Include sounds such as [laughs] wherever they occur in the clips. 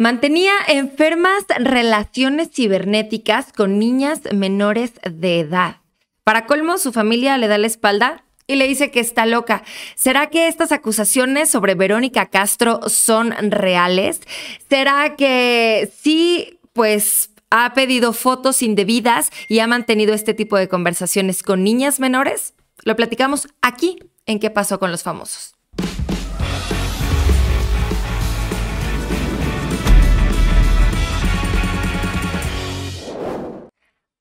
Mantenía enfermas relaciones cibernéticas con niñas menores de edad. Para colmo, su familia le da la espalda y le dice que está loca. ¿Será que estas acusaciones sobre Verónica Castro son reales? ¿Será que sí, pues ha pedido fotos indebidas y ha mantenido este tipo de conversaciones con niñas menores? Lo platicamos aquí en qué pasó con los famosos.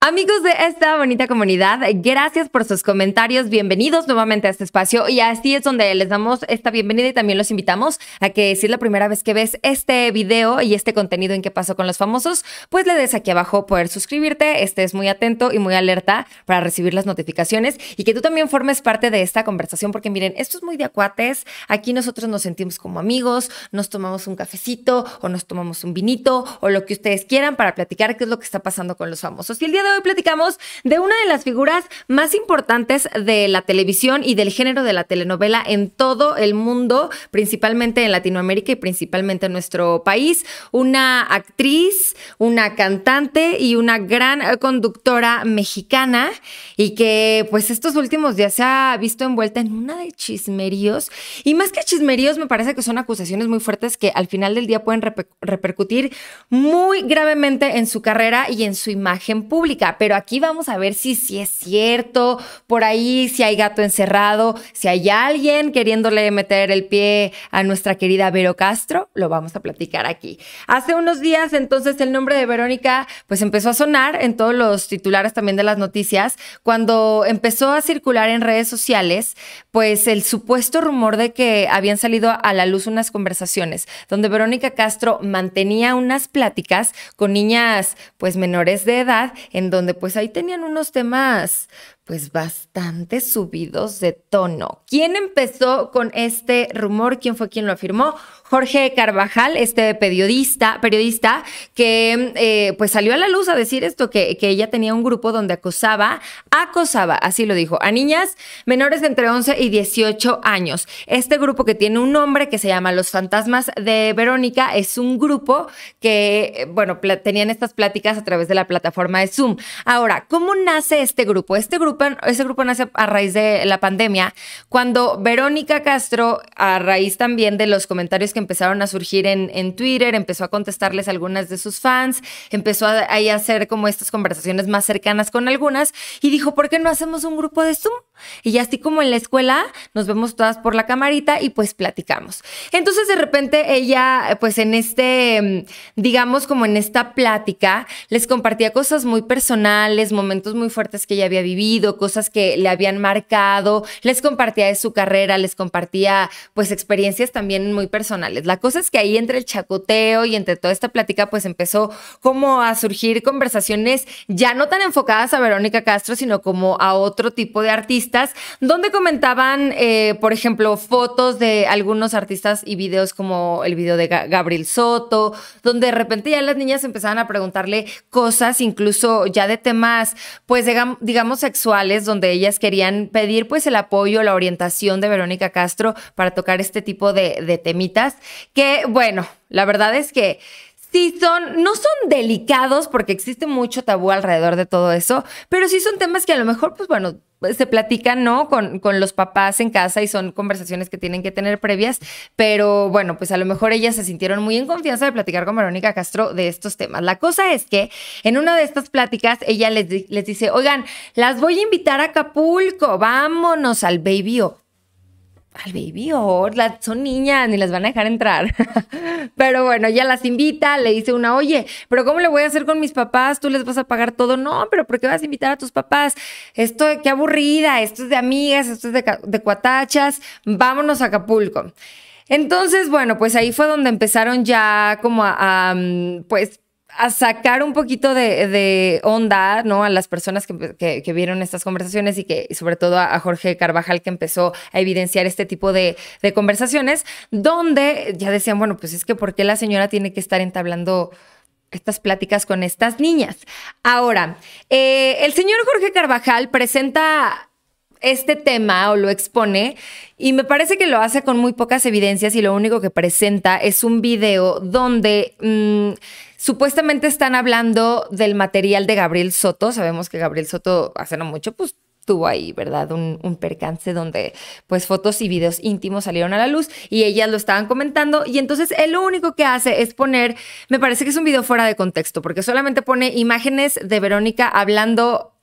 Amigos de esta bonita comunidad, gracias por sus comentarios, bienvenidos nuevamente a este espacio y así es donde les damos esta bienvenida y también los invitamos a que si es la primera vez que ves este video y este contenido en qué pasó con los famosos, pues le des aquí abajo poder suscribirte, estés muy atento y muy alerta para recibir las notificaciones y que tú también formes parte de esta conversación porque miren, esto es muy de acuates, aquí nosotros nos sentimos como amigos, nos tomamos un cafecito o nos tomamos un vinito o lo que ustedes quieran para platicar qué es lo que está pasando con los famosos. Y el día de hoy platicamos de una de las figuras más importantes de la televisión y del género de la telenovela en todo el mundo, principalmente en Latinoamérica y principalmente en nuestro país. Una actriz, una cantante y una gran conductora mexicana y que pues estos últimos días se ha visto envuelta en una de chismeríos. Y más que chismeríos, me parece que son acusaciones muy fuertes que al final del día pueden repercutir muy gravemente en su carrera y en su imagen pública pero aquí vamos a ver si, si es cierto, por ahí si hay gato encerrado, si hay alguien queriéndole meter el pie a nuestra querida Vero Castro, lo vamos a platicar aquí. Hace unos días entonces el nombre de Verónica pues empezó a sonar en todos los titulares también de las noticias, cuando empezó a circular en redes sociales pues el supuesto rumor de que habían salido a la luz unas conversaciones donde Verónica Castro mantenía unas pláticas con niñas pues menores de edad en donde pues ahí tenían unos temas pues bastante subidos de tono. ¿Quién empezó con este rumor? ¿Quién fue quien lo afirmó? Jorge Carvajal, este periodista, periodista que eh, pues salió a la luz a decir esto, que, que, ella tenía un grupo donde acosaba, acosaba, así lo dijo, a niñas menores de entre 11 y 18 años. Este grupo que tiene un nombre que se llama Los Fantasmas de Verónica es un grupo que, bueno, tenían estas pláticas a través de la plataforma de Zoom. Ahora, ¿cómo nace este grupo? Este grupo ese grupo nace a raíz de la pandemia, cuando Verónica Castro, a raíz también de los comentarios que empezaron a surgir en, en Twitter, empezó a contestarles a algunas de sus fans, empezó a, a hacer como estas conversaciones más cercanas con algunas y dijo, ¿por qué no hacemos un grupo de Zoom? Y ya así como en la escuela, nos vemos todas por la camarita y pues platicamos. Entonces de repente ella, pues en este, mm, digamos como en esta plática, les compartía cosas muy personales, momentos muy fuertes que ella había vivido, cosas que le habían marcado, les compartía de su carrera, les compartía pues experiencias también muy personales. La cosa es que ahí entre el chacoteo y entre toda esta plática, pues empezó como a surgir conversaciones ya no tan enfocadas a Verónica Castro, sino como a otro tipo de artista donde comentaban, eh, por ejemplo, fotos de algunos artistas y videos como el video de Gabriel Soto, donde de repente ya las niñas empezaban a preguntarle cosas, incluso ya de temas, pues digamos sexuales, donde ellas querían pedir pues el apoyo, la orientación de Verónica Castro para tocar este tipo de, de temitas, que bueno, la verdad es que sí son, no son delicados porque existe mucho tabú alrededor de todo eso, pero sí son temas que a lo mejor, pues bueno, pues, se platican, ¿no? Con, con, los papás en casa y son conversaciones que tienen que tener previas, pero bueno, pues a lo mejor ellas se sintieron muy en confianza de platicar con Verónica Castro de estos temas. La cosa es que en una de estas pláticas ella les, les dice, oigan, las voy a invitar a Acapulco, vámonos al Baby O al baby son niñas, ni las van a dejar entrar. [laughs] pero bueno, ya las invita, le dice una, oye, pero ¿cómo le voy a hacer con mis papás? ¿Tú les vas a pagar todo? No, pero ¿por qué vas a invitar a tus papás? Esto, qué aburrida, esto es de amigas, esto es de, cuatachas, vámonos a Acapulco. Entonces, bueno, pues ahí fue donde empezaron ya como a mm, pues a sacar un poquito de, onda, ¿no? A las personas que, vieron estas conversaciones y que sobre todo a, Jorge Carvajal que empezó a evidenciar este tipo de, conversaciones, donde ya decían, bueno, pues es que ¿por qué la señora tiene que estar entablando estas pláticas con estas niñas? Ahora, eh, el señor Jorge Carvajal presenta este tema o lo expone y me parece que lo hace con muy pocas evidencias y lo único que presenta es un video donde mm, supuestamente están hablando del material de Gabriel Soto. Sabemos que Gabriel Soto hace no mucho, pues tuvo ahí, ¿verdad? Un, percance donde pues fotos y videos íntimos salieron a la luz y ellas lo estaban comentando y entonces él lo único que hace es poner, me parece que es un video fuera de contexto porque solamente pone imágenes de Verónica hablando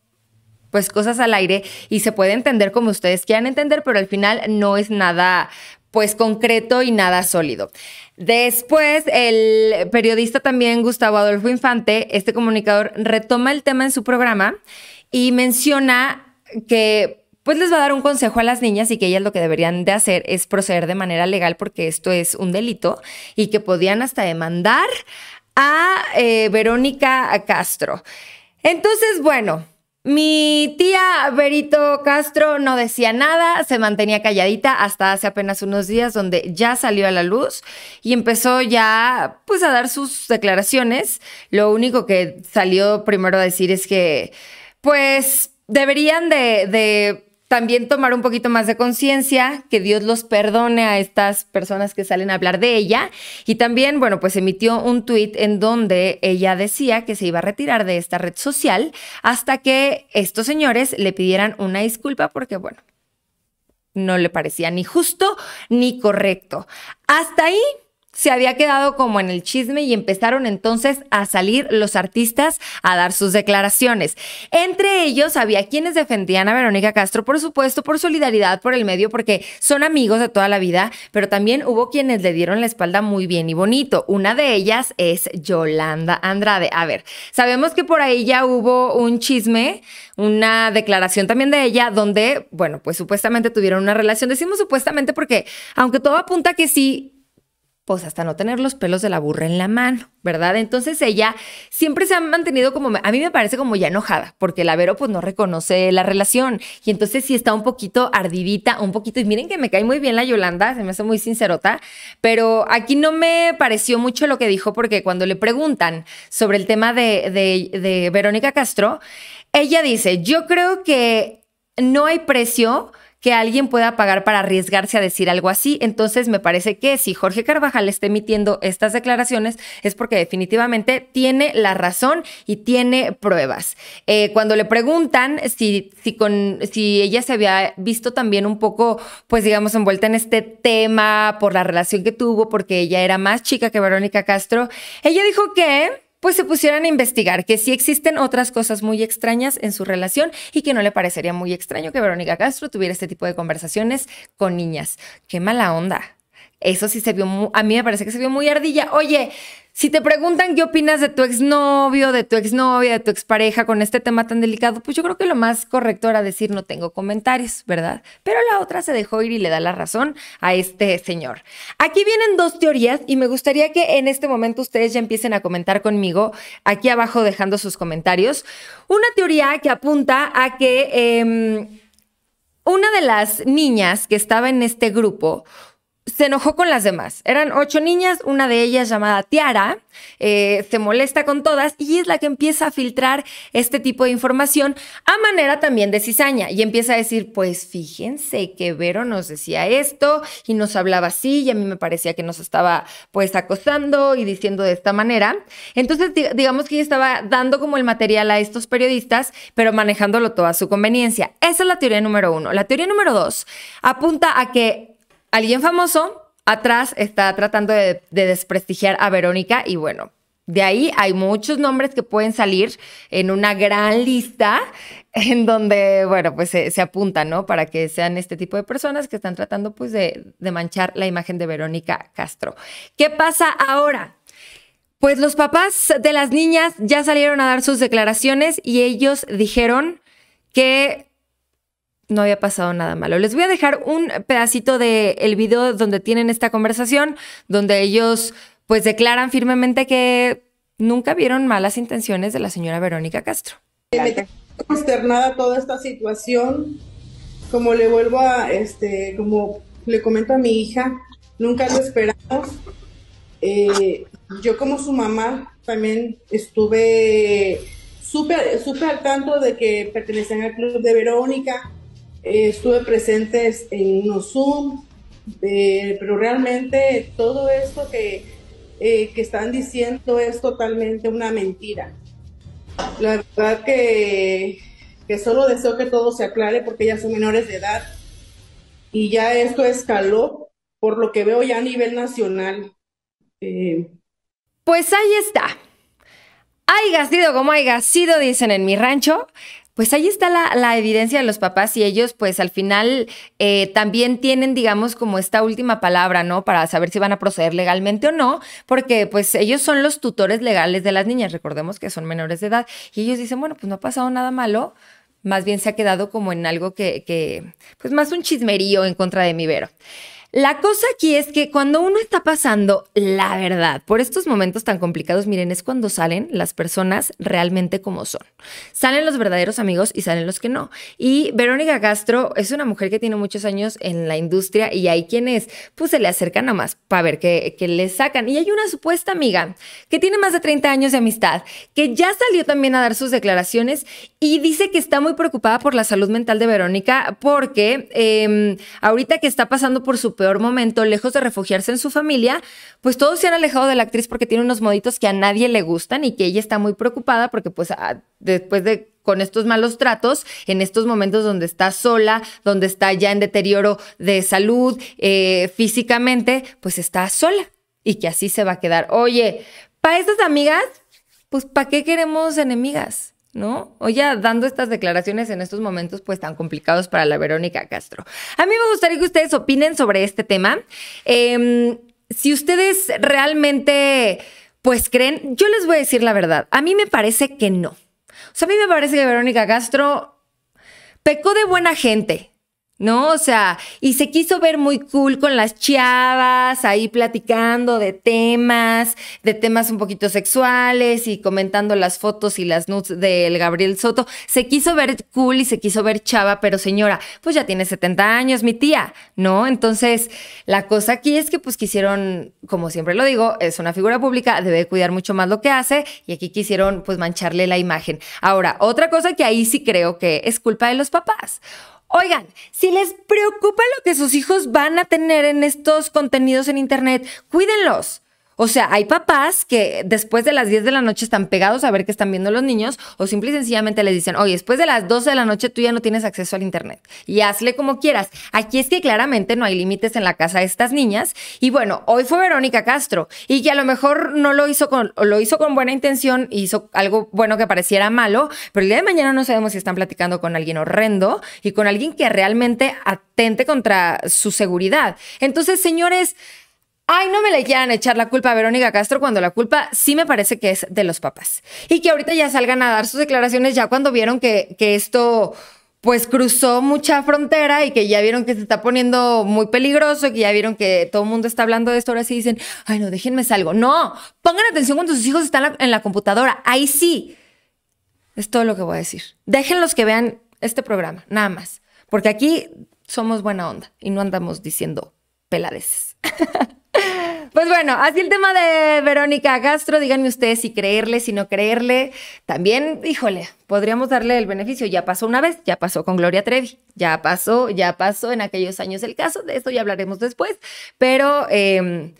pues cosas al aire y se puede entender como ustedes quieran entender, pero al final no es nada pues concreto y nada sólido. Después, el periodista también Gustavo Adolfo Infante, este comunicador, retoma el tema en su programa y menciona que pues les va a dar un consejo a las niñas y que ellas lo que deberían de hacer es proceder de manera legal porque esto es un delito y que podían hasta demandar a eh, Verónica Castro. Entonces, bueno, mi tía Berito Castro no decía nada, se mantenía calladita hasta hace apenas unos días donde ya salió a la luz y empezó ya pues a dar sus declaraciones. Lo único que salió primero a decir es que pues deberían de, de también tomar un poquito más de conciencia, que Dios los perdone a estas personas que salen a hablar de ella. Y también, bueno, pues emitió un tuit en donde ella decía que se iba a retirar de esta red social hasta que estos señores le pidieran una disculpa porque, bueno, no le parecía ni justo ni correcto. Hasta ahí se había quedado como en el chisme y empezaron entonces a salir los artistas a dar sus declaraciones. Entre ellos había quienes defendían a Verónica Castro, por supuesto, por solidaridad por el medio, porque son amigos de toda la vida, pero también hubo quienes le dieron la espalda muy bien y bonito. Una de ellas es Yolanda Andrade. A ver, sabemos que por ahí ya hubo un chisme, una declaración también de ella, donde, bueno, pues supuestamente tuvieron una relación. Decimos supuestamente porque, aunque todo apunta que sí, pues hasta no tener los pelos de la burra en la mano, ¿verdad? Entonces ella siempre se ha mantenido como, a mí me parece como ya enojada, porque la Vero pues no reconoce la relación y entonces sí está un poquito ardidita, un poquito, y miren que me cae muy bien la Yolanda, se me hace muy sincerota, pero aquí no me pareció mucho lo que dijo, porque cuando le preguntan sobre el tema de, de Verónica Castro, ella dice, yo creo que no hay precio que alguien pueda pagar para arriesgarse a decir algo así. Entonces, me parece que si Jorge Carvajal está emitiendo estas declaraciones es porque definitivamente tiene la razón y tiene pruebas. Eh, cuando le preguntan si, si, con, si ella se había visto también un poco, pues digamos, envuelta en este tema por la relación que tuvo, porque ella era más chica que Verónica Castro, ella dijo que pues se pusieran a investigar que si existen otras cosas muy extrañas en su relación y que no le parecería muy extraño que Verónica Castro tuviera este tipo de conversaciones con niñas. Qué mala onda. Eso sí se vio, muy, a mí me parece que se vio muy ardilla. Oye, si te preguntan qué opinas de tu exnovio, de tu exnovia, de tu expareja con este tema tan delicado, pues yo creo que lo más correcto era decir no tengo comentarios, ¿verdad? Pero la otra se dejó ir y le da la razón a este señor. Aquí vienen dos teorías y me gustaría que en este momento ustedes ya empiecen a comentar conmigo aquí abajo dejando sus comentarios. Una teoría que apunta a que em, una de las niñas que estaba en este grupo se enojó con las demás. Eran ocho niñas, una de ellas llamada Tiara, eh, se molesta con todas y es la que empieza a filtrar este tipo de información a manera también de cizaña y empieza a decir, pues fíjense que Vero nos decía esto y nos hablaba así y a mí me parecía que nos estaba pues acosando y diciendo de esta manera. Entonces digamos que ella estaba dando como el material a estos periodistas, pero manejándolo todo a su conveniencia. Esa es la teoría número uno. La teoría número dos apunta a que alguien famoso atrás está tratando de, desprestigiar a Verónica y bueno. De ahí hay muchos nombres que pueden salir en una gran lista [laughs] en donde, bueno, pues se, apuntan, ¿no? Para que sean este tipo de personas que están tratando, pues, de manchar la imagen de Verónica Castro. ¿Qué pasa ahora? Pues los papás de las niñas ya salieron a dar sus declaraciones y ellos dijeron que no había pasado nada malo. Les voy a dejar un pedacito del el video donde tienen esta conversación, donde ellos pues declaran firmemente que nunca vieron malas intenciones de la señora Verónica Castro. Me consternada toda esta situación, como le vuelvo a, este, como le comento a mi hija, nunca lo esperamos. Eh, yo como su mamá también estuve súper al tanto de que pertenecían al club de Verónica, eh, estuve presente este, en unos Zoom, eh, pero realmente todo esto eh, que, están diciendo es totalmente una mentira. La verdad que, que solo deseo que todo se aclare porque ya son menores de edad y ya esto escaló, por lo que veo ya a nivel nacional. Pues ahí está. Hay gastido como hay sido, dicen en mi rancho, pues ahí está la, evidencia de los papás y ellos pues al final eh, también tienen digamos como esta última palabra, ¿no? Para saber si van a proceder legalmente o no, porque pues ellos son los tutores legales de las niñas, recordemos que son menores de edad y ellos dicen, bueno, pues no ha pasado nada malo, más bien se ha quedado como en algo que, que pues más un chismerío en contra de mi Vero. La cosa aquí es que cuando uno está pasando, la verdad, por estos momentos tan complicados, miren, es cuando salen las personas realmente como son. Salen los verdaderos amigos y salen los que no. Y Verónica Castro es una mujer que tiene muchos años en la industria y hay quienes pues se le acercan nomás más para ver qué, le sacan. Y hay una supuesta amiga que tiene más de 30 años de amistad, que ya salió también a dar sus declaraciones y dice que está muy preocupada por la salud mental de Verónica porque em, ahorita que está pasando por su peor momento, lejos de refugiarse en su familia, pues todos se han alejado de la actriz porque tiene unos moditos que a nadie le gustan y que ella está muy preocupada porque pues ah, después de con estos malos tratos, en estos momentos donde está sola, donde está ya en deterioro de salud eh, físicamente, pues está sola y que así se va a quedar. Oye, para estas amigas, pues ¿para qué queremos enemigas? ¿no? O ya dando estas declaraciones en estos momentos pues tan complicados para la Verónica Castro. A mí me gustaría que ustedes opinen sobre este tema. Em, si ustedes realmente pues creen, yo les voy a decir la verdad, a mí me parece que no. O sea, a mí me parece que Verónica Castro pecó de buena gente, ¿no? O sea, y se quiso ver muy cool con las chavas, ahí platicando de temas, de temas un poquito sexuales y comentando las fotos y las nudes del Gabriel Soto. Se quiso ver cool y se quiso ver chava, pero señora, pues ya tiene 70 años, mi tía, ¿no? Entonces, la cosa aquí es que pues quisieron, como siempre lo digo, es una figura pública, debe cuidar mucho más lo que hace y aquí quisieron pues mancharle la imagen. Ahora, otra cosa que ahí sí creo que es culpa de los papás. Oigan, si les preocupa lo que sus hijos van a tener en estos contenidos en Internet, cuídenlos. O sea, hay papás que después de las 10 de la noche están pegados a ver qué están viendo los niños o simple y sencillamente les dicen, oye, después de las 12 de la noche tú ya no tienes acceso al Internet y hazle como quieras. Aquí es que claramente no hay límites en la casa de estas niñas. Y bueno, hoy fue Verónica Castro y que a lo mejor no lo hizo con, lo hizo con buena intención, hizo algo bueno que pareciera malo, pero el día de mañana no sabemos si están platicando con alguien horrendo y con alguien que realmente atente contra su seguridad. Entonces, señores, Ay, no me le quieran echar la culpa a Verónica Castro cuando la culpa sí me parece que es de los papás. Y que ahorita ya salgan a dar sus declaraciones ya cuando vieron que, esto pues cruzó mucha frontera y que ya vieron que se está poniendo muy peligroso, que ya vieron que todo el mundo está hablando de esto, ahora sí dicen, ay no, déjenme salgo. No, pongan atención cuando sus hijos están en la, en la computadora, ahí sí. Es todo lo que voy a decir. Déjenlos que vean este programa, nada más, porque aquí somos buena onda y no andamos diciendo peladeces. [laughs] Pues bueno, así el tema de Verónica Gastro, díganme ustedes si creerle, si no creerle. También, híjole, podríamos darle el beneficio. Ya pasó una vez, ya pasó con Gloria Trevi, ya pasó, ya pasó en aquellos años el caso, de esto ya hablaremos después, pero... Em,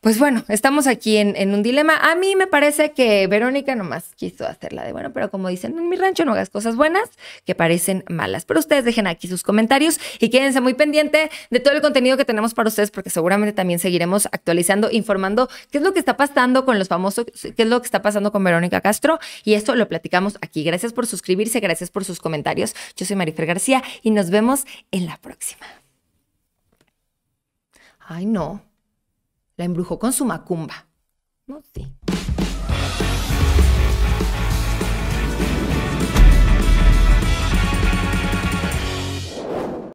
pues bueno, estamos aquí en, un dilema. A mí me parece que Verónica nomás quiso hacerla de bueno, pero como dicen, en mi rancho no hagas cosas buenas que parecen malas. Pero ustedes dejen aquí sus comentarios y quédense muy pendiente de todo el contenido que tenemos para ustedes, porque seguramente también seguiremos actualizando, informando qué es lo que está pasando con los famosos, qué es lo que está pasando con Verónica Castro. Y esto lo platicamos aquí. Gracias por suscribirse, gracias por sus comentarios. Yo soy Marifer García y nos vemos en la próxima. Ay, no la embrujó con su macumba. No sé.